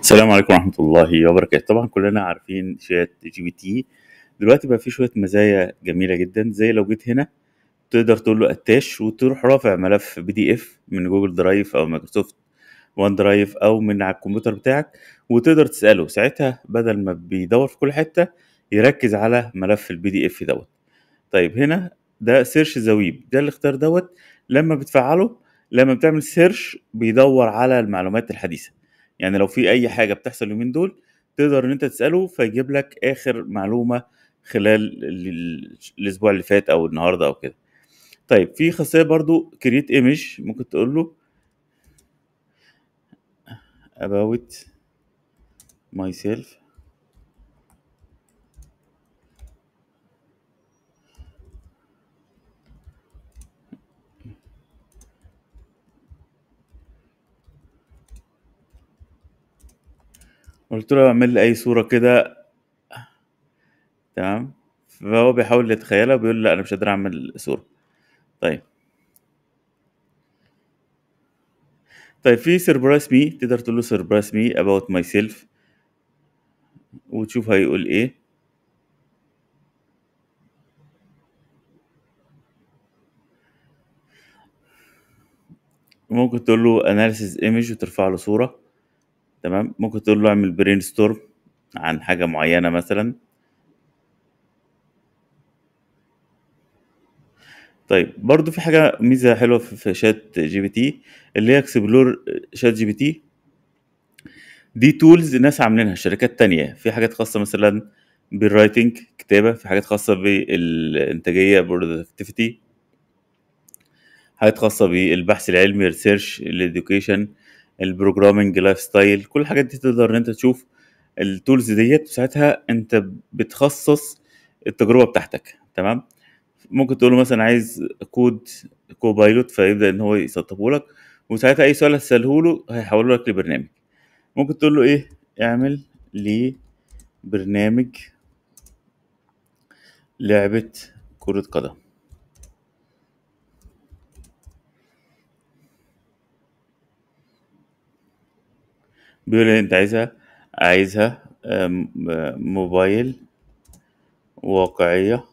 السلام عليكم ورحمة الله وبركاته طبعا كلنا عارفين شات جي بي تي دلوقتي بقى فيه شوية مزايا جميلة جدا زي لو جيت هنا تقدر تقول له اتاش وتروح رافع ملف بي دي اف من جوجل درايف او مايكروسوفت وان درايف او من على الكمبيوتر بتاعك وتقدر تسأله ساعتها بدل ما بيدور في كل حتة يركز على ملف البي دي اف دوت طيب هنا ده سيرش زويب ده الاختيار دوت لما بتفعله لما بتعمل سيرش بيدور على المعلومات الحديثة يعني لو في اي حاجه بتحصل اليومين دول تقدر ان انت تساله فيجيب لك اخر معلومه خلال الاسبوع اللي فات او النهارده او كده طيب في خاصيه برضو كريت ايمج ممكن تقول له about myself قلت له اعمل لي اي صوره كده تمام فهو بيحاول يتخيلها بيقول لا انا مش قادر اعمل صوره طيب طيب في سيربرايز مي تقدر تقول له سيربرايز مي about myself وتشوف هيقول ايه ممكن تقول له analysis image وترفع له صوره تمام ممكن تقول له اعمل برين ستورم عن حاجه معينه مثلا طيب برضو في حاجه ميزه حلوه في شات جي بي تي اللي هي اكسبلور شات جي بي تي دي تولز ناس عاملينها شركات تانية في حاجات خاصه مثلا بالرايتنج كتابه في حاجات خاصه بالانتاجيه برودكتيفيتي حاجات خاصه بالبحث العلمي ريسيرش الاديوكيشن البروجرامنج لايف ستايل كل الحاجات دي تقدر ان انت تشوف التولز ديت ساعتها انت بتخصص التجربه بتاعتك تمام ممكن تقول له مثلا عايز كود كوبايلوت فيبدا ان هو يسطبه لك وساعتها اي سؤال هتساله له هيحوله لك لبرنامج ممكن تقول له ايه اعمل لي برنامج لعبه كره قدم بيقول انت عايزها عايزها موبايل واقعية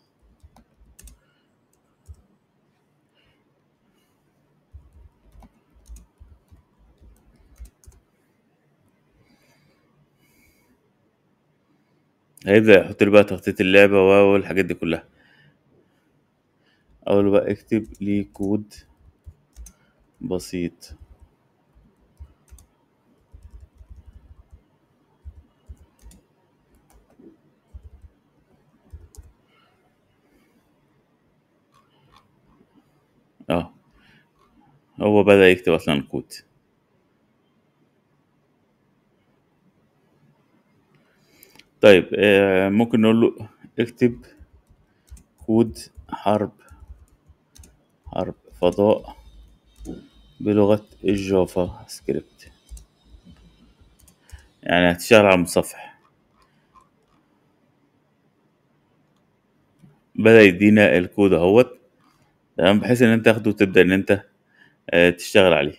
هيبدأ يحط لي بقى تخطيط اللعبة و و الحاجات دي كلها أول بقى اكتب لي كود بسيط آه. هو بدأ يكتب أصلًا الكود. طيب آه، ممكن نقول له اكتب كود حرب حرب فضاء بلغة الجافا سكريبت. يعني هتشتغل على المتصفح. بدأ يدّينا الكود اهوت تمام بحيث ان انت تاخده وتبدا ان انت آه، تشتغل عليه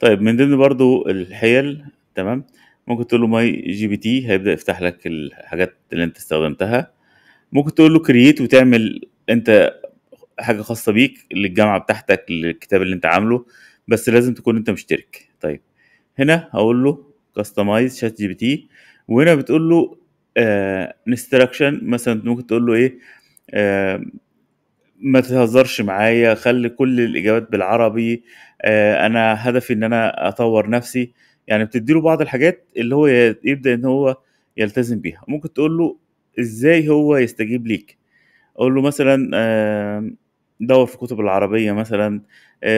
طيب من ضمن برضو الحيل تمام ممكن تقول له ماي جي بي تي هيبدا يفتح لك الحاجات اللي انت استخدمتها ممكن تقول له كرييت وتعمل انت حاجه خاصه بيك للجامعه بتاعتك للكتاب اللي انت عامله بس لازم تكون انت مشترك طيب هنا هقول له كاستمايز شات جي بي تي وهنا بتقول له انستراكشن آه، مثلا ممكن تقول له ايه آه، ما تهزرش معايا خلي كل الاجابات بالعربي آه، انا هدفي ان انا اطور نفسي يعني بتديله بعض الحاجات اللي هو يبدا ان هو يلتزم بيها ممكن تقول له ازاي هو يستجيب ليك اقول له مثلا آه، دور في كتب العربية مثلا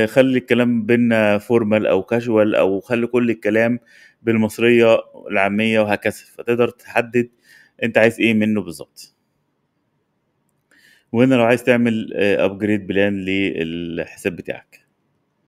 خلي الكلام بينا فورمال أو كاجوال أو خلي كل الكلام بالمصرية العامية وهكذا فتقدر تحدد أنت عايز إيه منه بالظبط وهنا لو عايز تعمل ابجريد آه، بلان للحساب بتاعك